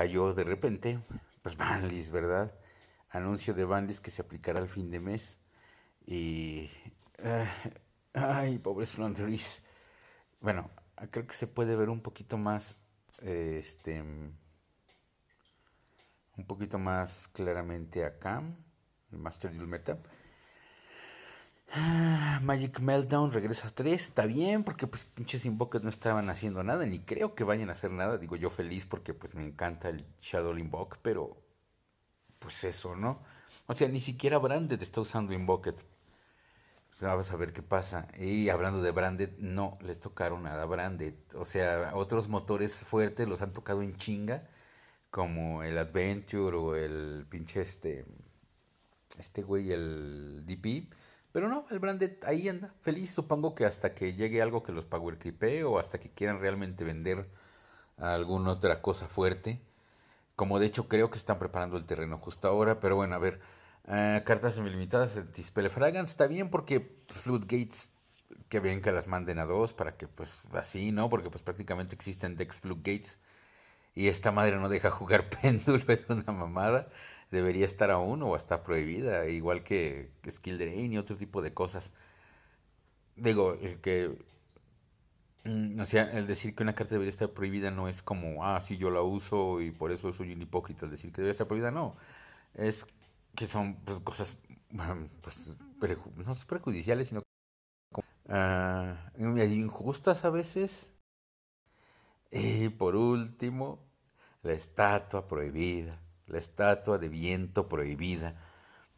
cayó de repente, pues Banlis, ¿verdad? Anuncio de Banlis que se aplicará al fin de mes. Y. Eh, ay, pobres fronteris. Bueno, creo que se puede ver un poquito más. Este. Un poquito más claramente acá. El Master Duel Meta. Ah, Magic Meltdown regresa a 3, está bien, porque pues pinches Invokers no estaban haciendo nada, ni creo que vayan a hacer nada. Digo yo feliz porque pues me encanta el Shadow Invoke, pero pues eso, ¿no? O sea, ni siquiera Branded está usando Invoked. Pues, vamos a ver qué pasa. Y hablando de Branded, no les tocaron nada Branded. O sea, otros motores fuertes los han tocado en chinga, como el Adventure o el pinche este, este güey, el DP pero no, el brandet ahí anda, feliz supongo que hasta que llegue algo que los power cripee o hasta que quieran realmente vender alguna otra cosa fuerte. Como de hecho creo que están preparando el terreno justo ahora, pero bueno, a ver. Ah, cartas ilimitadas, Dispel Fragrance, está bien porque Floodgates, que bien que las manden a dos para que pues así, ¿no? Porque pues prácticamente existen decks Floodgates y esta madre no deja jugar péndulo, es una mamada debería estar aún o está prohibida, igual que, Skill Drain y otro tipo de cosas. Digo, el que. no mm, sea, el decir que una carta debería estar prohibida no es como, ah, sí, yo la uso y por eso soy un hipócrita. El decir que debería estar prohibida, no. Es que son pues, cosas, mm, pues, no son perjudiciales, sino ah, injustas a veces. Y por último, la estatua prohibida la estatua de viento prohibida.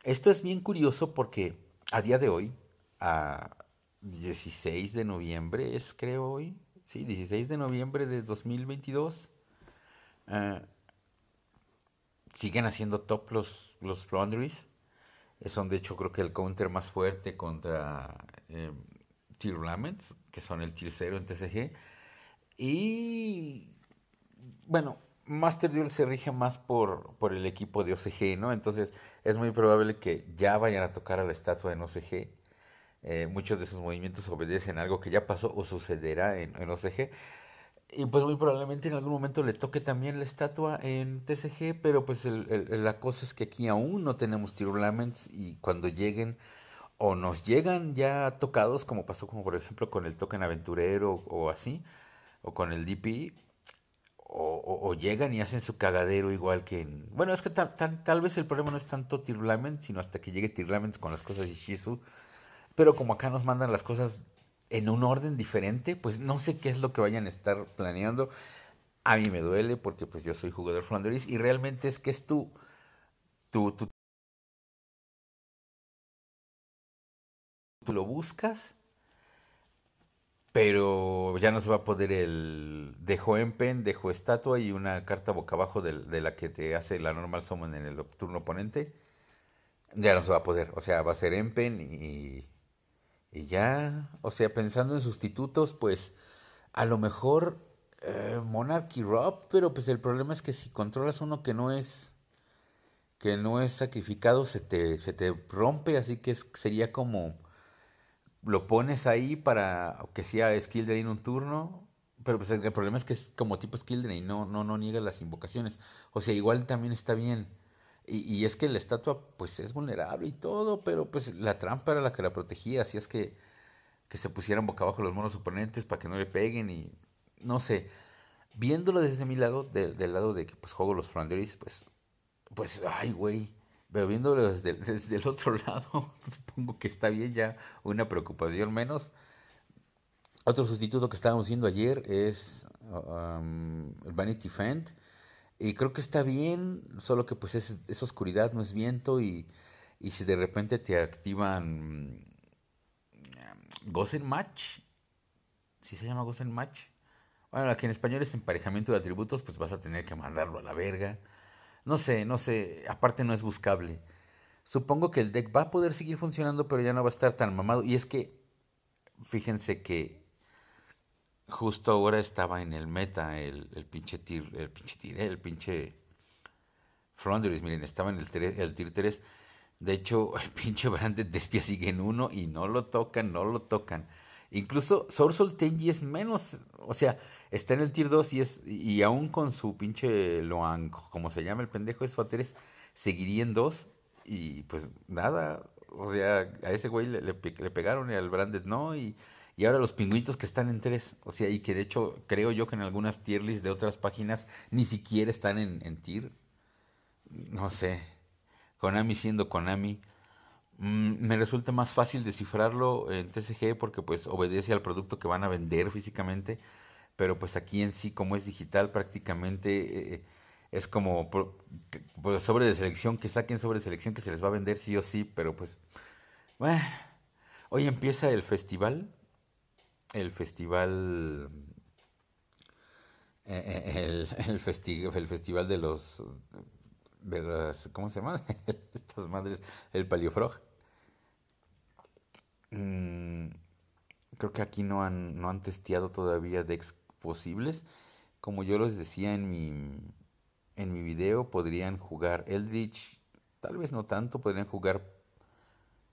Esto es bien curioso porque a día de hoy, a 16 de noviembre es creo hoy, sí, 16 de noviembre de 2022, ah, siguen haciendo top los, los Son de hecho creo que el counter más fuerte contra eh, em, Tier Laments, que son el Tier 0 en TCG. Y bueno, Master Duel se rige más por, por el equipo de OCG, ¿no? Entonces es muy probable que ya vayan a tocar a la estatua en OCG. Eh, muchos de sus movimientos obedecen algo que ya pasó o sucederá en, OCG. Y pues muy probablemente en algún momento le toque también la estatua en TCG, pero pues la cosa es que aquí aún no tenemos Tirulaments y cuando lleguen o nos llegan ya tocados, como pasó como por ejemplo con el token aventurero o así, o con el DP, o, llegan y hacen su cagadero igual que en... Bueno, es que tal vez el problema no es tanto Tirlamens, sino hasta que llegue Tirlamens con las cosas de Shizu. Pero como acá nos mandan las cosas en un orden diferente, pues no sé qué es lo que vayan a estar planeando. A mí me duele porque pues yo soy jugador flanderis y realmente es que es tú tu tú lo buscas pero ya no se va a poder el dejó empen, dejo dejó estatua y una carta boca abajo de, la que te hace la normal summon en el turno oponente. Ya no se va a poder, o sea, va a ser empen y, y ya, o sea, pensando en sustitutos, pues a lo mejor eh, Monarchy Rob, pero pues el problema es que si controlas uno que no es que no es sacrificado se te, se te rompe, así que sería como lo pones ahí para que sea skill en un turno, pero pues el problema es que es como tipo skill y no, no, no niega las invocaciones. O sea, igual también está bien. Y, es que la estatua pues es vulnerable y todo, pero pues la trampa era la que la protegía, así es que, que se pusieran boca abajo los monos oponentes para que no le peguen y no sé. Viéndolo desde mi lado, del lado de que pues juego los Flanders, pues, pues, ay, güey pero viéndolo desde, el otro lado, supongo que está bien ya una preocupación menos. Otro sustituto que estábamos viendo ayer es um, Vanity Fend. Y creo que está bien, solo que pues es, oscuridad, no es viento. Y, si de repente te activan um, Gozen Match, si se llama Gozen Match. Bueno, aquí en español es emparejamiento de atributos, pues vas a tener que mandarlo a la verga. No sé, no sé, aparte no es buscable. Supongo que el deck va a poder seguir funcionando, pero ya no va a estar tan mamado. Y es que, fíjense que justo ahora estaba en el meta el, el pinche tir, el pinche tir, el pinche Fronderis, miren, estaba en el, tres el tier 3. De hecho, el pinche Branded Despia sigue en uno y no lo tocan, no lo tocan. Incluso Source Tenji es menos, o sea, está en el tier 2 y es y aún con su pinche Loan, como se llama el pendejo de A3... seguiría en 2 y pues nada, o sea, a ese güey le, pegaron y al Branded no y, y ahora los pingüitos que están en 3, o sea, y que de hecho creo yo que en algunas tier list de otras páginas ni siquiera están en, en tier, no sé, Konami siendo Konami mm, me resulta más fácil descifrarlo en TCG porque pues obedece al producto que van a vender físicamente pero pues aquí en sí, como es digital, prácticamente eh, eh, es como sobre de selección, que saquen sobre selección que se les va a vender sí o sí, pero pues, bueno, hoy empieza el festival, el festival, eh, el, festival de los, ¿cómo se llama? Estas madres, el paliofrog. Mm, creo que aquí no han, no han testeado todavía Dex posibles. Como yo les decía en mi, en mi video, podrían jugar Eldritch, tal vez no tanto, podrían jugar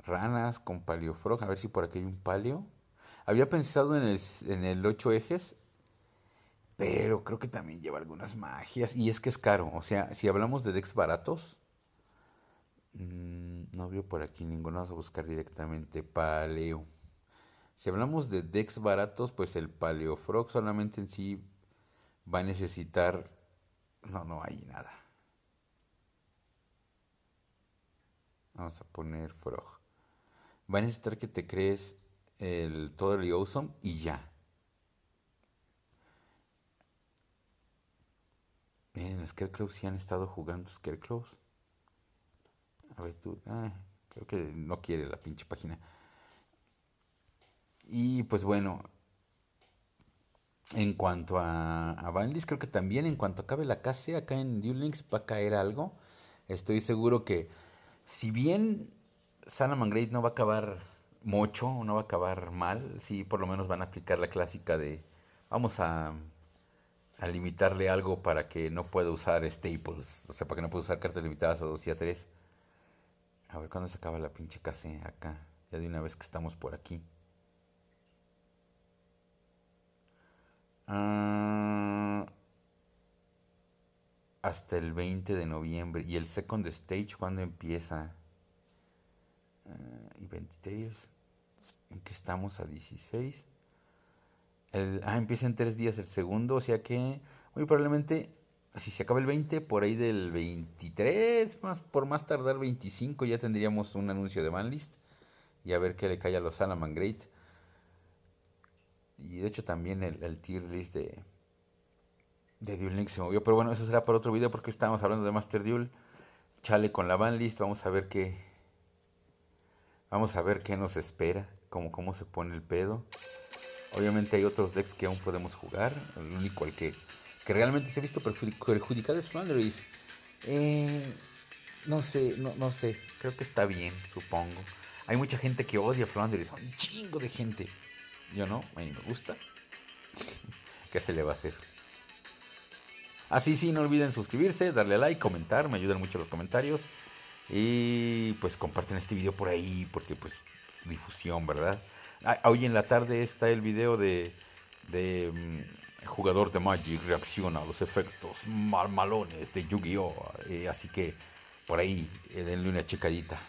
ranas con palio frog, a ver si por aquí hay un palio. Había pensado en el, en 8 ejes, pero creo que también lleva algunas magias y es que es caro, o sea, si hablamos de decks baratos, mm, no veo por aquí ninguno, vamos a buscar directamente paleo. Si hablamos de decks baratos, pues el Paleofrog solamente en sí va a necesitar... No, no hay nada. Vamos a poner Frog. Va a necesitar que te crees el, todo el Awesome y ya. En Scarecrow sí han estado jugando Scarecrow. A ver tú. Ah, creo que no quiere la pinche página. Y pues bueno, en cuanto a, a creo que también en cuanto acabe la casa, acá en Duel Links va a caer algo. Estoy seguro que, si bien Salaman no va a acabar mucho no va a acabar mal, sí, por lo menos van a aplicar la clásica de vamos a, a limitarle algo para que no pueda usar staples, o sea, para que no pueda usar cartas limitadas a 2 y a 3. A ver, ¿cuándo se acaba la pinche casa acá? Ya de una vez que estamos por aquí. Mm, hasta el 20 de noviembre. ¿Y el second stage cuándo empieza? Eh, ¿Y 23? ¿En que estamos? A 16. El, ah, empieza en tres días el segundo, o sea que muy probablemente, si se acaba el 20, por ahí del 23, más, por más tardar 25, ya tendríamos un anuncio de banlist y a ver qué le cae a los Salaman y de hecho también el, tier list de, de Duel Link se movió. Pero bueno, eso será para otro video porque estábamos hablando de Master Duel. Chale con la van list. Vamos a ver qué. Vamos a ver qué nos espera. Cómo, cómo se pone el pedo. Obviamente hay otros decks que aún podemos jugar. El único al que, que realmente se ha visto perjudicado es Flanders. Eh, no sé, no, no sé. Creo que está bien, supongo. Hay mucha gente que odia a Flanders. Un chingo de gente. Yo no, a mí me gusta. ¿Qué se le va a hacer? Así sí, no olviden suscribirse, darle like, comentar, me ayudan mucho los comentarios. Y pues comparten este video por ahí, porque pues difusión, ¿verdad? Ah, hoy en la tarde está el video de, de mm, jugador de Magic reacciona a los efectos marmalones de Yu-Gi-Oh! Eh, así que por ahí eh, denle una checadita.